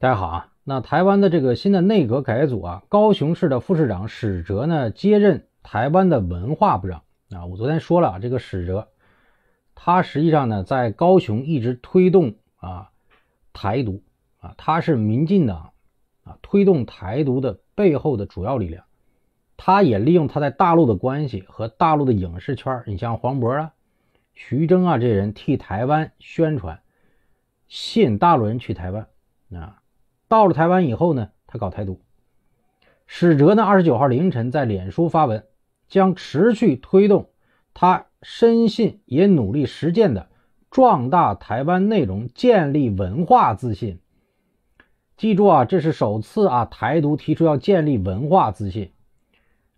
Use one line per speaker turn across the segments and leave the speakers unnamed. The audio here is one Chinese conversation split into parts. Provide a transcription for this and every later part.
大家好啊，那台湾的这个新的内阁改组啊，高雄市的副市长史哲呢接任台湾的文化部长啊。我昨天说了，这个史哲，他实际上呢在高雄一直推动啊台独啊，他是民进党啊推动台独的背后的主要力量。他也利用他在大陆的关系和大陆的影视圈，你像黄渤啊、徐峥啊这些人替台湾宣传，吸引大陆人去台湾啊。到了台湾以后呢，他搞台独。史哲呢，二十九号凌晨在脸书发文，将持续推动他深信也努力实践的壮大台湾内容，建立文化自信。记住啊，这是首次啊，台独提出要建立文化自信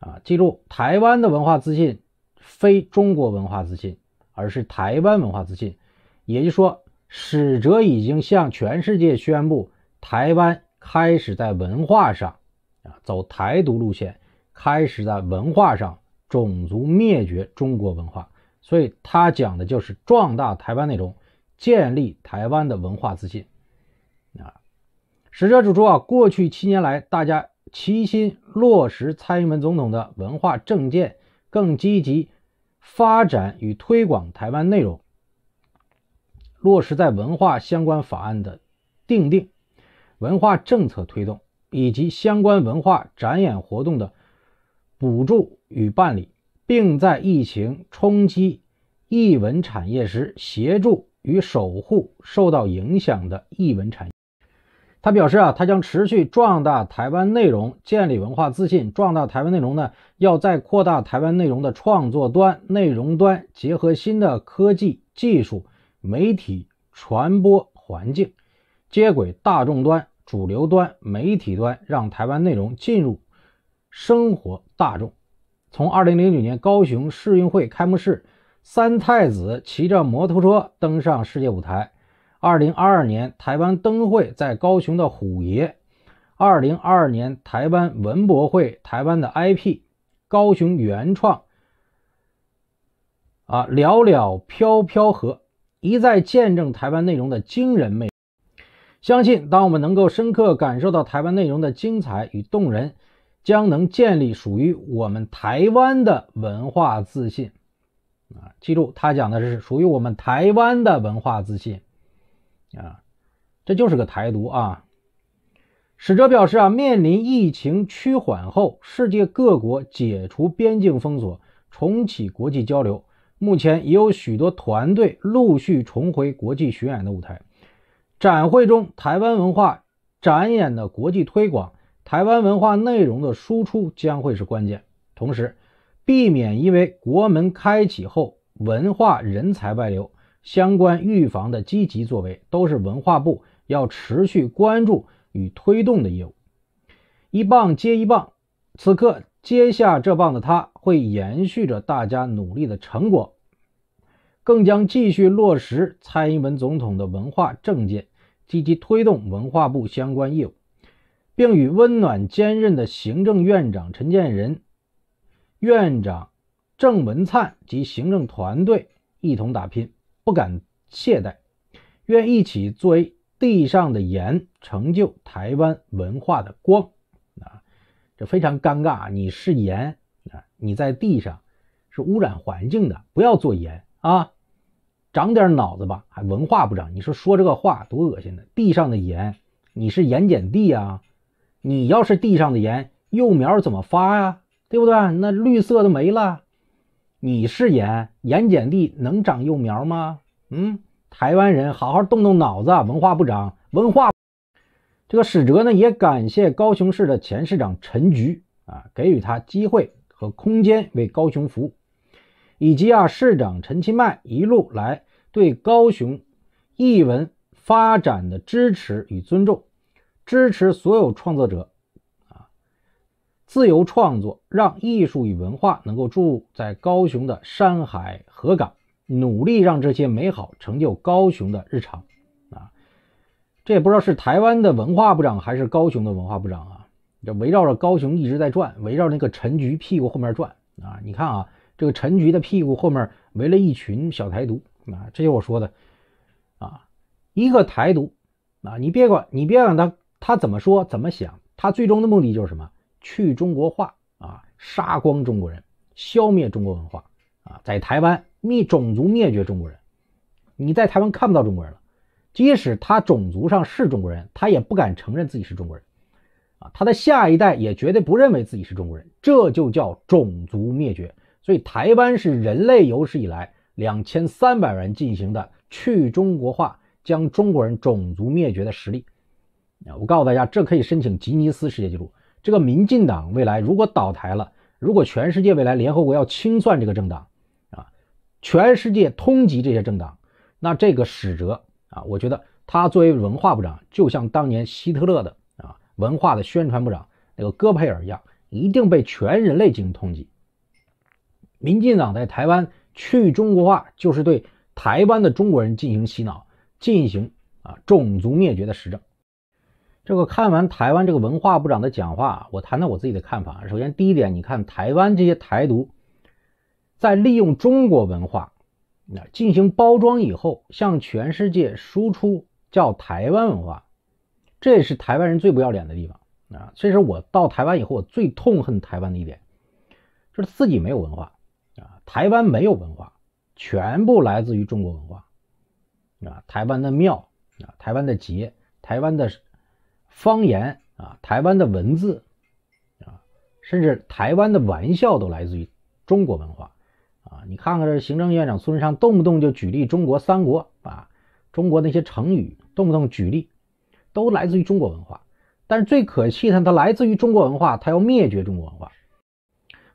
啊。记住，台湾的文化自信非中国文化自信，而是台湾文化自信。也就是说，史哲已经向全世界宣布。台湾开始在文化上啊走台独路线，开始在文化上种族灭绝中国文化，所以他讲的就是壮大台湾内容，建立台湾的文化自信啊。使者指出啊，过去七年来，大家齐心落实蔡英文总统的文化政见，更积极发展与推广台湾内容，落实在文化相关法案的定定。文化政策推动以及相关文化展演活动的补助与办理，并在疫情冲击艺文产业时协助与守护受到影响的艺文产业。他表示啊，他将持续壮大台湾内容，建立文化自信。壮大台湾内容呢，要在扩大台湾内容的创作端、内容端，结合新的科技、技术、媒体传播环境。接轨大众端、主流端、媒体端，让台湾内容进入生活大众。从二零零九年高雄世运会开幕式，三太子骑着摩托车登上世界舞台；二零二二年台湾灯会在高雄的虎爷；二零二二年台湾文博会，台湾的 IP，高雄原创，啊，寥袅飘飘河，一再见证台湾内容的惊人魅力。相信，当我们能够深刻感受到台湾内容的精彩与动人，将能建立属于我们台湾的文化自信。啊，记住，他讲的是属于我们台湾的文化自信。啊，这就是个台独啊！使者表示啊，面临疫情趋缓后，世界各国解除边境封锁，重启国际交流，目前也有许多团队陆续重回国际巡演的舞台。展会中台湾文化展演的国际推广，台湾文化内容的输出将会是关键。同时，避免因为国门开启后文化人才外流，相关预防的积极作为都是文化部要持续关注与推动的业务。一棒接一棒，此刻接下这棒的他会延续着大家努力的成果，更将继续落实蔡英文总统的文化政见。积极推动文化部相关业务，并与温暖坚韧的行政院长陈建仁、院长郑文灿及行政团队一同打拼，不敢懈怠，愿一起作为地上的盐，成就台湾文化的光。啊，这非常尴尬，你是盐啊，你在地上是污染环境的，不要做盐啊。长点脑子吧，还文化不长？你说说这个话多恶心呢！地上的盐，你是盐碱地啊？你要是地上的盐，幼苗怎么发呀？对不对？那绿色的没了。你是盐，盐碱地能长幼苗吗？嗯，台湾人好好动动脑子啊！文化不长，文化。这个史哲呢，也感谢高雄市的前市长陈菊啊，给予他机会和空间为高雄服务。以及啊，市长陈其迈一路来对高雄艺文发展的支持与尊重，支持所有创作者啊，自由创作，让艺术与文化能够住在高雄的山海河港，努力让这些美好成就高雄的日常啊。这也不知道是台湾的文化部长还是高雄的文化部长啊，这围绕着高雄一直在转，围绕那个陈局屁股后面转啊，你看啊。这个陈局的屁股后面围了一群小台独啊，这就我说的啊，一个台独啊，你别管你别管他他怎么说怎么想，他最终的目的就是什么？去中国化啊，杀光中国人，消灭中国文化啊，在台湾灭种族灭绝中国人，你在台湾看不到中国人了，即使他种族上是中国人，他也不敢承认自己是中国人啊，他的下一代也绝对不认为自己是中国人，这就叫种族灭绝。所以，台湾是人类有史以来两千三百人进行的去中国化、将中国人种族灭绝的实例。啊，我告诉大家，这可以申请吉尼斯世界纪录。这个民进党未来如果倒台了，如果全世界未来联合国要清算这个政党，啊，全世界通缉这些政党，那这个史哲啊，我觉得他作为文化部长，就像当年希特勒的啊文化的宣传部长那个戈培尔一样，一定被全人类进行通缉。民进党在台湾去中国化，就是对台湾的中国人进行洗脑，进行啊种族灭绝的实证。这个看完台湾这个文化部长的讲话，我谈谈我自己的看法。首先，第一点，你看台湾这些台独在利用中国文化那进行包装以后，向全世界输出叫台湾文化，这是台湾人最不要脸的地方啊！这是我到台湾以后我最痛恨台湾的一点，就是自己没有文化。台湾没有文化，全部来自于中国文化。啊，台湾的庙啊，台湾的节，台湾的方言啊，台湾的文字啊，甚至台湾的玩笑都来自于中国文化。啊，你看看这行政院长孙昌动不动就举例中国三国啊，中国那些成语动不动举例，都来自于中国文化。但是最可气的，它来自于中国文化，它要灭绝中国文化。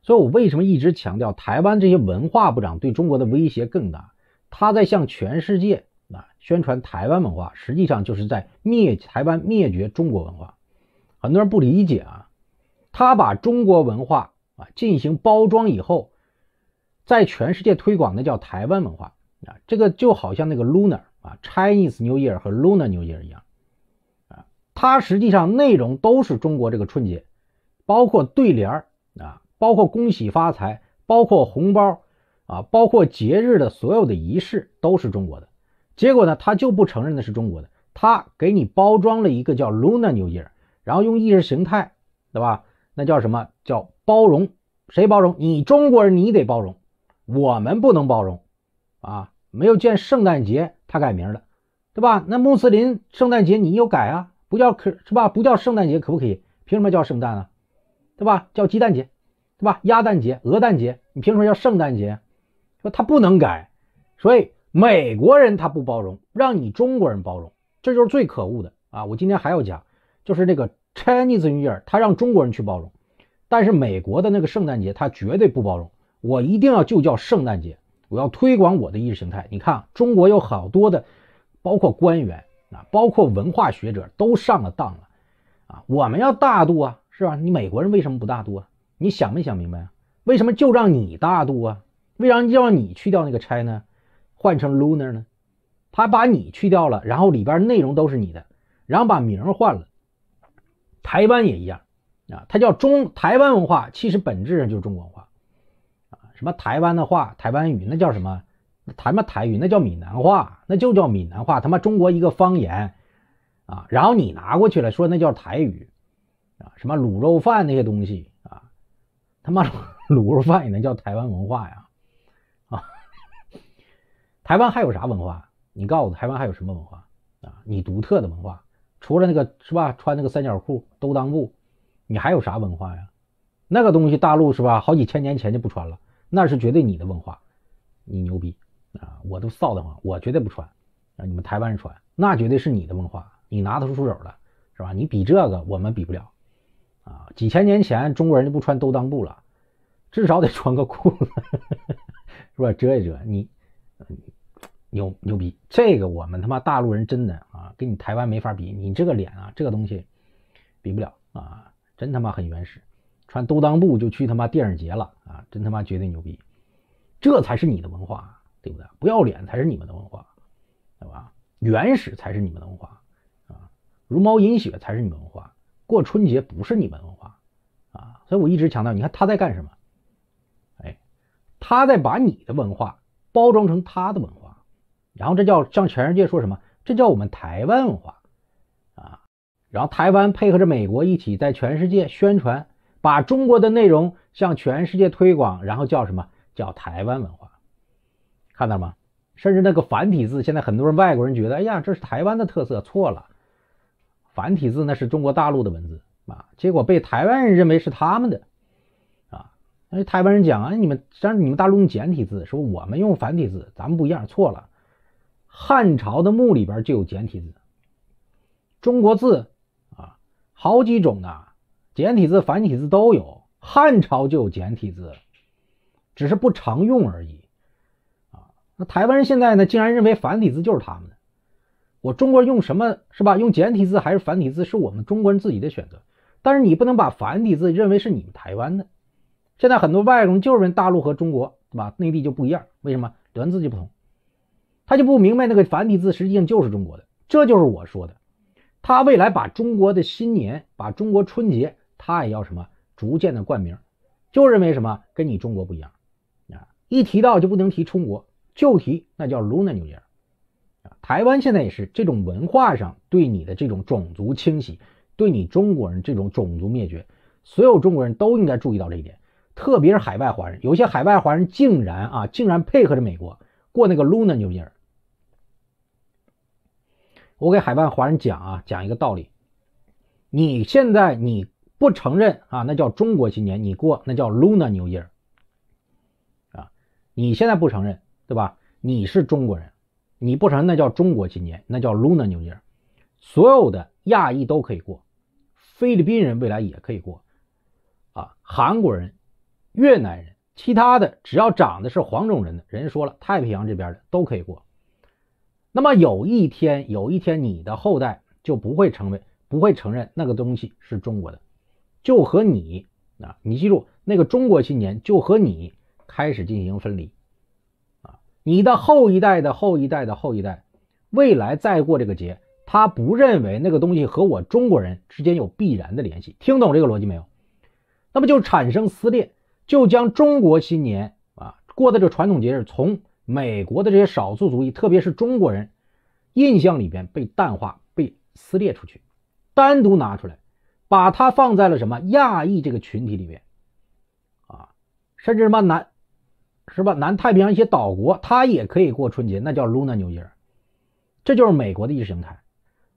所以，我为什么一直强调台湾这些文化部长对中国的威胁更大？他在向全世界啊宣传台湾文化，实际上就是在灭台湾、灭绝中国文化。很多人不理解啊，他把中国文化啊进行包装以后，在全世界推广，那叫台湾文化啊。这个就好像那个 Lunar 啊 Chinese New Year 和 Lunar New Year 一样啊，它实际上内容都是中国这个春节，包括对联儿啊。包括恭喜发财，包括红包，啊，包括节日的所有的仪式都是中国的。结果呢，他就不承认那是中国的，他给你包装了一个叫 Lunar New Year，然后用意识形态，对吧？那叫什么叫包容？谁包容你？中国人你得包容，我们不能包容，啊，没有见圣诞节他改名了，对吧？那穆斯林圣诞节你又改啊？不叫可是吧？不叫圣诞节可不可以？凭什么叫圣诞啊？对吧？叫鸡蛋节。对吧？鸭蛋节、鹅蛋节，你凭什么叫圣诞节？说他不能改，所以美国人他不包容，让你中国人包容，这就是最可恶的啊！我今天还要讲，就是那个 Chinese New Year，他让中国人去包容，但是美国的那个圣诞节他绝对不包容，我一定要就叫圣诞节，我要推广我的意识形态。你看，中国有好多的，包括官员啊，包括文化学者都上了当了啊！我们要大度啊，是吧？你美国人为什么不大度？啊？你想没想明白？为什么就让你大度啊？为啥就让你去掉那个 “China”，换成 “Lunar” 呢？他把你去掉了，然后里边内容都是你的，然后把名换了。台湾也一样啊，它叫中台湾文化，其实本质上就是中国文化啊。什么台湾的话、台湾语，那叫什么？台嘛台语，那叫闽南话，那就叫闽南话，他妈中国一个方言啊。然后你拿过去了，说那叫台语啊，什么卤肉饭那些东西。他妈卤肉饭也能叫台湾文化呀？啊，台湾还有啥文化？你告诉我台湾还有什么文化啊？你独特的文化，除了那个是吧，穿那个三角裤、兜裆布，你还有啥文化呀？那个东西大陆是吧，好几千年前就不穿了，那是绝对你的文化，你牛逼啊！我都臊的慌，我绝对不穿，啊！你们台湾人穿，那绝对是你的文化，你拿得出手的，是吧？你比这个我们比不了。啊，几千年前中国人就不穿兜裆布了，至少得穿个裤子，是吧？遮一遮，你，牛牛逼！这个我们他妈大陆人真的啊，跟你台湾没法比，你这个脸啊，这个东西比不了啊，真他妈很原始，穿兜裆布就去他妈电影节了啊，真他妈绝对牛逼！这才是你的文化，对不对？不要脸才是你们的文化，对吧？原始才是你们的文化啊，茹毛饮血才是你们文化。过春节不是你们文化啊，所以我一直强调，你看他在干什么？哎，他在把你的文化包装成他的文化，然后这叫向全世界说什么？这叫我们台湾文化啊！然后台湾配合着美国一起在全世界宣传，把中国的内容向全世界推广，然后叫什么叫台湾文化？看到了吗？甚至那个繁体字，现在很多人外国人觉得，哎呀，这是台湾的特色，错了。繁体字那是中国大陆的文字啊，结果被台湾人认为是他们的啊。那台湾人讲啊，你们让你们大陆用简体字，说我们用繁体字，咱们不一样，错了。汉朝的墓里边就有简体字，中国字啊，好几种啊，简体字、繁体字都有，汉朝就有简体字，只是不常用而已啊。那台湾人现在呢，竟然认为繁体字就是他们的。我中国人用什么是吧？用简体字还是繁体字是我们中国人自己的选择。但是你不能把繁体字认为是你们台湾的。现在很多外国人就认为大陆和中国对吧？内地就不一样，为什么？文字就不同。他就不明白那个繁体字实际上就是中国的，这就是我说的。他未来把中国的新年，把中国春节，他也要什么逐渐的冠名，就认为什么跟你中国不一样啊！一提到就不能提中国，就提那叫 Lunar New Year。台湾现在也是这种文化上对你的这种种族清洗，对你中国人这种种族灭绝，所有中国人都应该注意到这一点，特别是海外华人，有些海外华人竟然啊竟然配合着美国过那个 Lunar New Year。我给海外华人讲啊讲一个道理，你现在你不承认啊那叫中国新年，你过那叫 Lunar New Year 啊，你现在不承认对吧？你是中国人。你不承认，那叫中国青年，那叫 l u n a New Year，所有的亚裔都可以过，菲律宾人未来也可以过，啊，韩国人、越南人，其他的只要长得是黄种人的人，家说了，太平洋这边的都可以过。那么有一天，有一天你的后代就不会成为不会承认那个东西是中国的，就和你啊，你记住，那个中国青年就和你开始进行分离。你的后一代的后一代的后一代，未来再过这个节，他不认为那个东西和我中国人之间有必然的联系，听懂这个逻辑没有？那么就产生撕裂，就将中国新年啊过的这个传统节日，从美国的这些少数族裔，特别是中国人印象里边被淡化、被撕裂出去，单独拿出来，把它放在了什么亚裔这个群体里面啊，甚至慢慢。南。是吧？南太平洋一些岛国，它也可以过春节，那叫 Luna New Year，这就是美国的意识形态。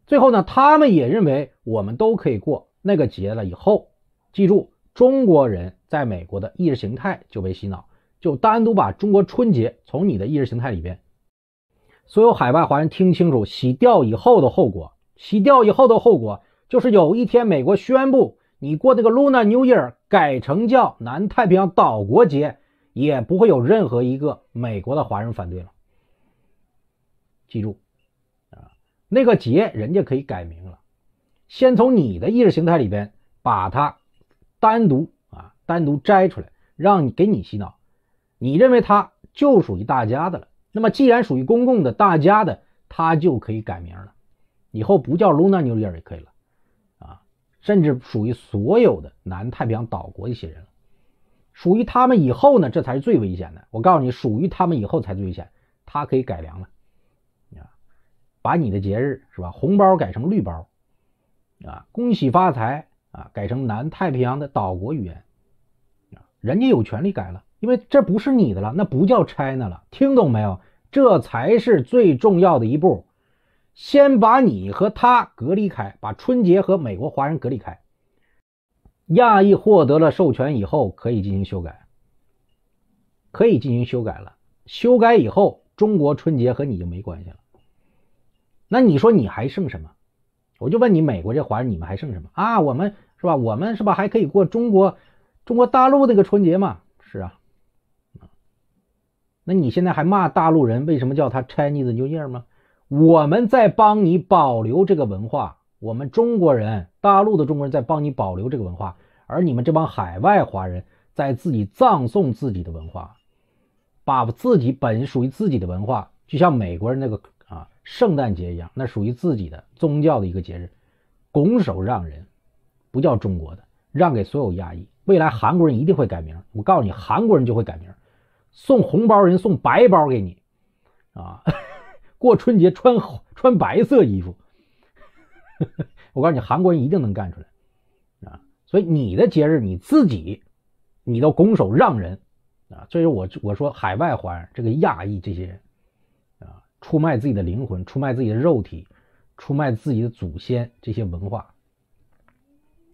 最后呢，他们也认为我们都可以过那个节了。以后记住，中国人在美国的意识形态就被洗脑，就单独把中国春节从你的意识形态里边。所有海外华人听清楚，洗掉以后的后果，洗掉以后的后果就是有一天美国宣布你过这个 Luna New Year 改成叫南太平洋岛国节。也不会有任何一个美国的华人反对了。记住，啊，那个节人家可以改名了。先从你的意识形态里边把它单独啊单独摘出来，让你给你洗脑。你认为它就属于大家的了。那么既然属于公共的、大家的，它就可以改名了。以后不叫 Lunar New Year 也可以了，啊，甚至属于所有的南太平洋岛国一些人了。属于他们以后呢，这才是最危险的。我告诉你，属于他们以后才最危险。他可以改良了，把你的节日是吧？红包改成绿包，啊，恭喜发财啊，改成南太平洋的岛国语言，啊，人家有权利改了，因为这不是你的了，那不叫 China 了，听懂没有？这才是最重要的一步，先把你和他隔离开，把春节和美国华人隔离开。亚裔获得了授权以后，可以进行修改，可以进行修改了。修改以后，中国春节和你就没关系了。那你说你还剩什么？我就问你，美国这华人你们还剩什么啊？我们是吧？我们是吧？还可以过中国中国大陆那个春节嘛？是啊。那你现在还骂大陆人为什么叫他 Chinese New Year 吗？我们在帮你保留这个文化，我们中国人。大陆的中国人在帮你保留这个文化，而你们这帮海外华人在自己葬送自己的文化，把自己本属于自己的文化，就像美国人那个啊圣诞节一样，那属于自己的宗教的一个节日，拱手让人，不叫中国的，让给所有亚裔。未来韩国人一定会改名，我告诉你，韩国人就会改名，送红包人送白包给你，啊，过春节穿穿白色衣服。我告诉你，韩国人一定能干出来，啊！所以你的节日你自己，你都拱手让人，啊！所以，我我说海外华人这个亚裔这些，人啊，出卖自己的灵魂，出卖自己的肉体，出卖自己的祖先这些文化。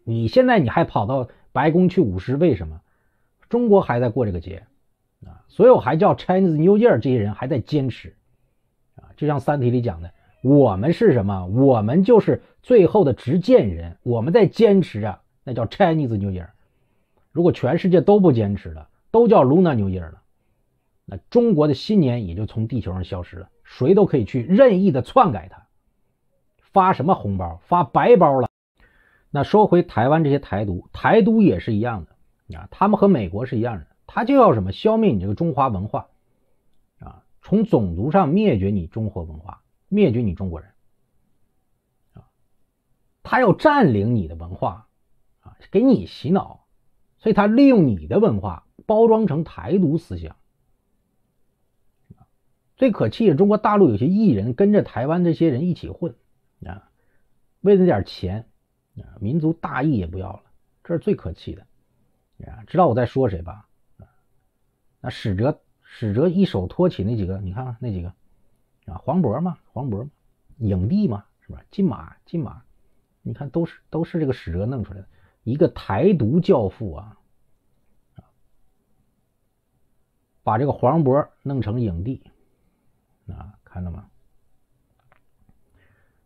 你现在你还跑到白宫去舞狮，为什么？中国还在过这个节，啊！所有还叫 Chinese New Year 这些人还在坚持，啊！就像《三体》里讲的。我们是什么？我们就是最后的执剑人。我们在坚持啊，那叫 Chinese New Year。如果全世界都不坚持了，都叫 Lunar New Year 了，那中国的新年也就从地球上消失了。谁都可以去任意的篡改它，发什么红包发白包了？那说回台湾这些台独，台独也是一样的啊，他们和美国是一样的，他就要什么消灭你这个中华文化啊，从种族上灭绝你中华文化。灭绝你中国人啊！他要占领你的文化啊，给你洗脑，所以他利用你的文化包装成台独思想。最可气的，中国大陆有些艺人跟着台湾这些人一起混啊，为了点钱啊，民族大义也不要了，这是最可气的啊！知道我在说谁吧？那史哲，史哲一手托起那几个，你看看那几个。啊，黄渤嘛，黄渤影帝嘛，是吧？金马，金马，你看都是都是这个史哲弄出来的，一个台独教父啊，把这个黄渤弄成影帝啊，看到吗？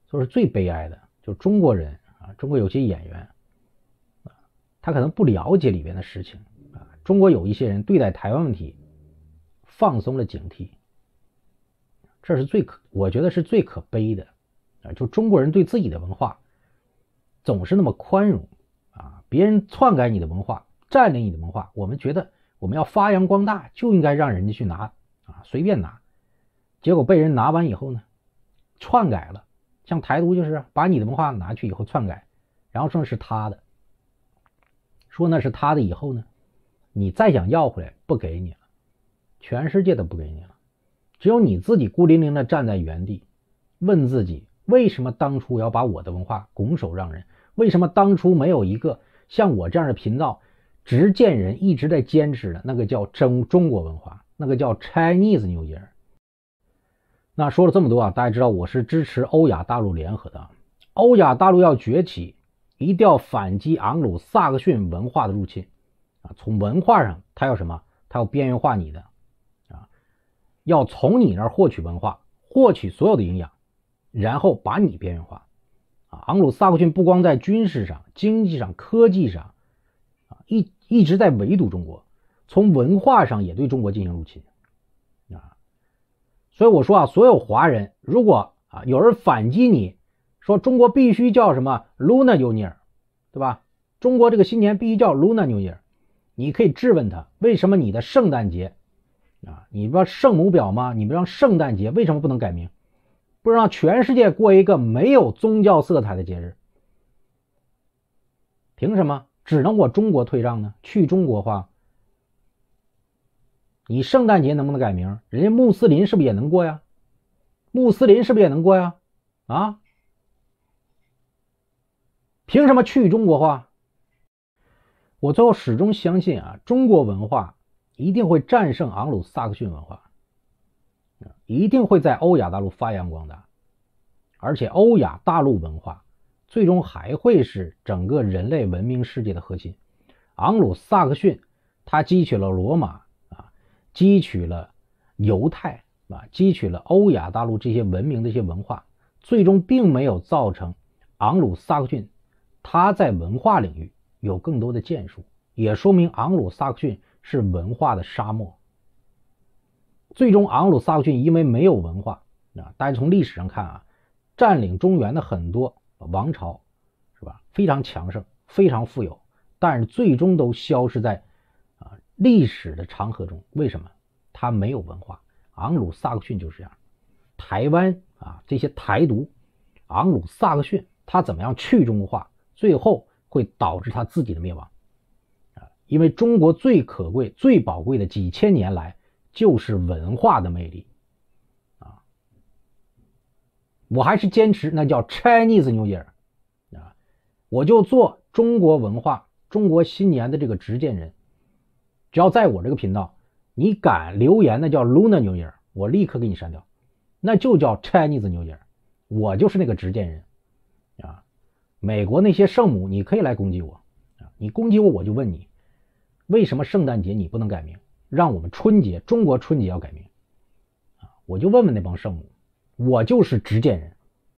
就是最悲哀的，就是中国人啊，中国有些演员啊，他可能不了解里边的事情啊，中国有一些人对待台湾问题放松了警惕。这是最可，我觉得是最可悲的，啊，就中国人对自己的文化，总是那么宽容，啊，别人篡改你的文化，占领你的文化，我们觉得我们要发扬光大，就应该让人家去拿，啊，随便拿，结果被人拿完以后呢，篡改了，像台独就是把你的文化拿去以后篡改，然后说是他的，说那是他的以后呢，你再想要回来不给你了，全世界都不给你了。只有你自己孤零零的站在原地，问自己为什么当初要把我的文化拱手让人？为什么当初没有一个像我这样的频道、执剑人一直在坚持的那个叫中中国文化，那个叫 Chinese New Year？那说了这么多啊，大家知道我是支持欧亚大陆联合的。欧亚大陆要崛起，一定要反击昂鲁萨克逊文化的入侵啊！从文化上，它要什么？它要边缘化你的。要从你那儿获取文化，获取所有的营养，然后把你边缘化。啊，昂鲁萨克逊不光在军事上、经济上、科技上，啊一一直在围堵中国，从文化上也对中国进行入侵。啊，所以我说啊，所有华人，如果啊有人反击你，说中国必须叫什么 Luna u n i e r 对吧？中国这个新年必须叫 Luna u n i e r 你可以质问他，为什么你的圣诞节？啊！你不圣母表吗？你不让圣诞节为什么不能改名？不让全世界过一个没有宗教色彩的节日？凭什么只能我中国退让呢？去中国化？你圣诞节能不能改名？人家穆斯林是不是也能过呀？穆斯林是不是也能过呀？啊？凭什么去中国化？我最后始终相信啊，中国文化。一定会战胜昂鲁萨克逊文化，一定会在欧亚大陆发扬光大，而且欧亚大陆文化最终还会是整个人类文明世界的核心。昂鲁萨克逊，他汲取了罗马啊，汲取了犹太啊，汲取了欧亚大陆这些文明的一些文化，最终并没有造成昂鲁萨克逊他在文化领域有更多的建树，也说明昂鲁萨克逊。是文化的沙漠。最终，昂鲁萨克逊因为没有文化啊，大家从历史上看啊，占领中原的很多王朝，是吧？非常强盛，非常富有，但是最终都消失在啊历史的长河中。为什么？他没有文化。昂鲁萨克逊就是这样。台湾啊，这些台独，昂鲁萨克逊他怎么样去中国化，最后会导致他自己的灭亡。因为中国最可贵、最宝贵的几千年来就是文化的魅力，啊！我还是坚持那叫 Chinese New Year，啊！我就做中国文化、中国新年的这个执剑人。只要在我这个频道，你敢留言，那叫 Lunar a r 我立刻给你删掉。那就叫 Chinese New Year，我就是那个执剑人，啊！美国那些圣母，你可以来攻击我，啊！你攻击我，我就问你。为什么圣诞节你不能改名？让我们春节，中国春节要改名，啊！我就问问那帮圣母，我就是执剑人。